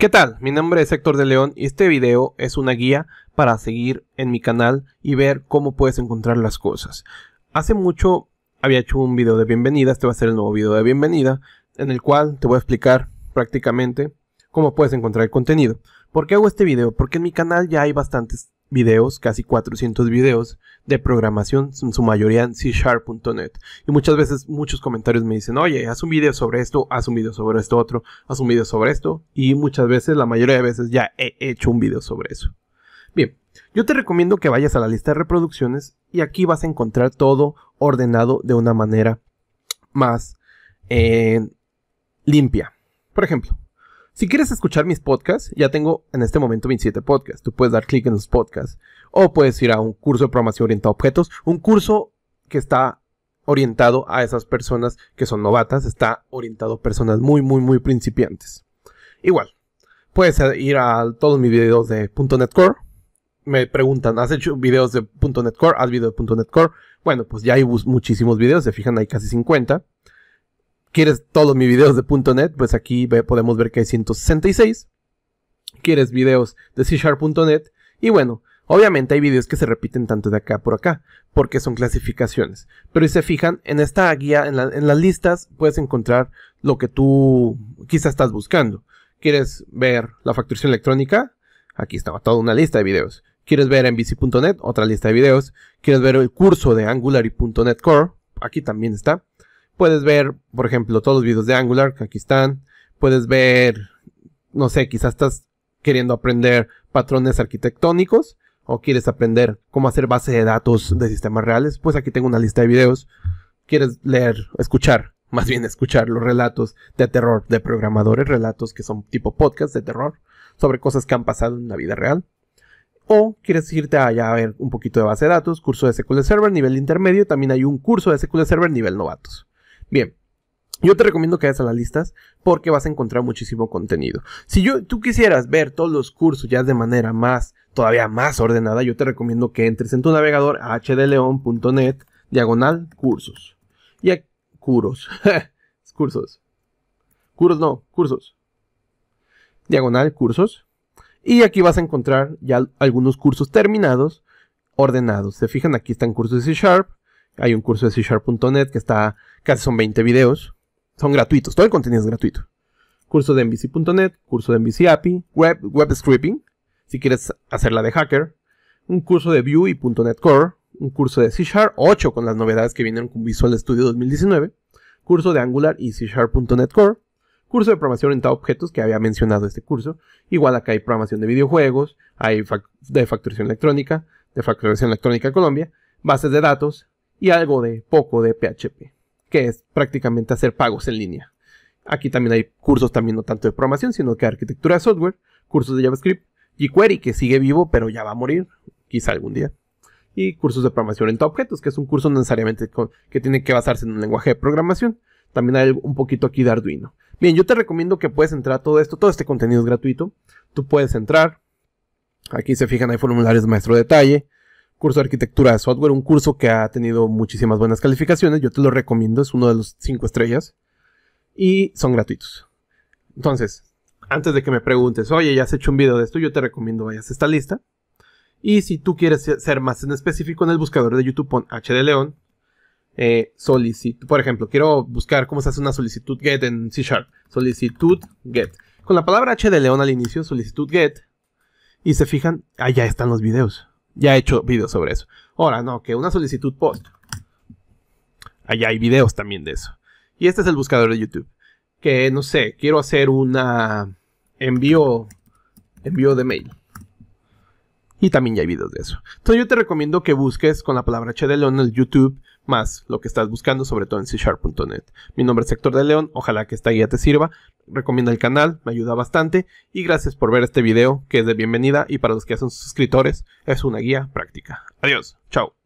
¿Qué tal? Mi nombre es Héctor de León y este video es una guía para seguir en mi canal y ver cómo puedes encontrar las cosas. Hace mucho había hecho un video de bienvenida, este va a ser el nuevo video de bienvenida, en el cual te voy a explicar prácticamente cómo puedes encontrar el contenido. ¿Por qué hago este video? Porque en mi canal ya hay bastantes videos, casi 400 videos de programación, en su mayoría en c Y muchas veces muchos comentarios me dicen, oye, haz un video sobre esto, haz un video sobre esto otro, haz un video sobre esto. Y muchas veces, la mayoría de veces ya he hecho un video sobre eso. Bien, yo te recomiendo que vayas a la lista de reproducciones y aquí vas a encontrar todo ordenado de una manera más eh, limpia. Por ejemplo, si quieres escuchar mis podcasts, ya tengo en este momento 27 podcasts. Tú puedes dar clic en los podcasts. O puedes ir a un curso de programación orientada a objetos. Un curso que está orientado a esas personas que son novatas. Está orientado a personas muy, muy, muy principiantes. Igual, puedes ir a todos mis videos de .NET Core. Me preguntan, ¿has hecho videos de .NET Core? ¿Has visto de .NET Core? Bueno, pues ya hay muchísimos videos. Se fijan, hay casi 50. ¿Quieres todos mis videos de .NET? Pues aquí podemos ver que hay 166. ¿Quieres videos de C .NET? Y bueno, obviamente hay videos que se repiten tanto de acá por acá, porque son clasificaciones. Pero si se fijan, en esta guía, en, las listas, puedes encontrar lo que tú quizás estás buscando. ¿Quieres ver la facturación electrónica? Aquí estaba toda una lista de videos. ¿Quieres ver NBC.NET? Otra lista de videos. ¿Quieres ver el curso de Angular y .NET Core? Aquí también está. Puedes ver, por ejemplo, todos los videos de Angular, que aquí están. Puedes ver, no sé, quizás estás queriendo aprender patrones arquitectónicos o quieres aprender cómo hacer base de datos de sistemas reales, pues aquí tengo una lista de videos. Quieres leer, escuchar, más bien escuchar los relatos de terror de programadores, relatos que son tipo podcast de terror sobre cosas que han pasado en la vida real. O quieres irte allá a ver un poquito de base de datos, curso de SQL Server nivel intermedio, también hay un curso de SQL Server nivel novatos. Bien, yo te recomiendo que vayas a las listas porque vas a encontrar muchísimo contenido. Si yo, tú quisieras ver todos los cursos ya de manera más, todavía más ordenada, yo te recomiendo que entres en tu navegador a hdleon.net diagonal cursos. Y cursos curos. cursos. no, cursos. Diagonal cursos. Y aquí vas a encontrar ya algunos cursos terminados, ordenados. Se fijan, aquí están cursos de C Sharp, hay un curso de C-Sharp.net que está, casi son 20 videos. Son gratuitos, todo el contenido es gratuito. Curso de MVC.net, curso de MVC API, web, web scripting, si quieres hacerla de hacker. Un curso de Vue y .NET Core. Un curso de C Sharp 8 con las novedades que vienen con Visual Studio 2019. Curso de Angular y C Sharp.NET Core curso de programación orientada a objetos que había mencionado este curso. Igual acá hay programación de videojuegos, hay de facturación electrónica, de facturación electrónica Colombia, bases de datos, y algo de poco de PHP, que es prácticamente hacer pagos en línea. Aquí también hay cursos también no tanto de programación, sino que arquitectura de software, cursos de JavaScript, jQuery que sigue vivo pero ya va a morir, quizá algún día. Y cursos de programación en objetos, que es un curso necesariamente que tiene que basarse en un lenguaje de programación. También hay un poquito aquí de Arduino. Bien, yo te recomiendo que puedes entrar a todo esto, todo este contenido es gratuito. Tú puedes entrar. Aquí se fijan, hay formularios maestro detalle curso de arquitectura de software, un curso que ha tenido muchísimas buenas calificaciones, yo te lo recomiendo, es uno de los cinco estrellas y son gratuitos. Entonces, antes de que me preguntes, oye, ya has hecho un video de esto, yo te recomiendo vayas a esta lista. Y si tú quieres ser más en específico en el buscador de YouTube, pon HD León, eh, por ejemplo, quiero buscar cómo se hace una solicitud get en C Sharp, solicitud get. Con la palabra HD León al inicio, solicitud get, y se fijan, allá están los videos. Ya he hecho videos sobre eso. Ahora, no, que una solicitud post. Allá hay videos también de eso. Y este es el buscador de YouTube. Que no sé, quiero hacer una envío envío de mail. Y también ya hay videos de eso. Entonces yo te recomiendo que busques con la palabra chedelon en el YouTube más lo que estás buscando, sobre todo en Csharp.net. Mi nombre es Héctor de León, ojalá que esta guía te sirva. Recomienda el canal, me ayuda bastante. Y gracias por ver este video, que es de bienvenida. Y para los que son suscriptores, es una guía práctica. Adiós, chao.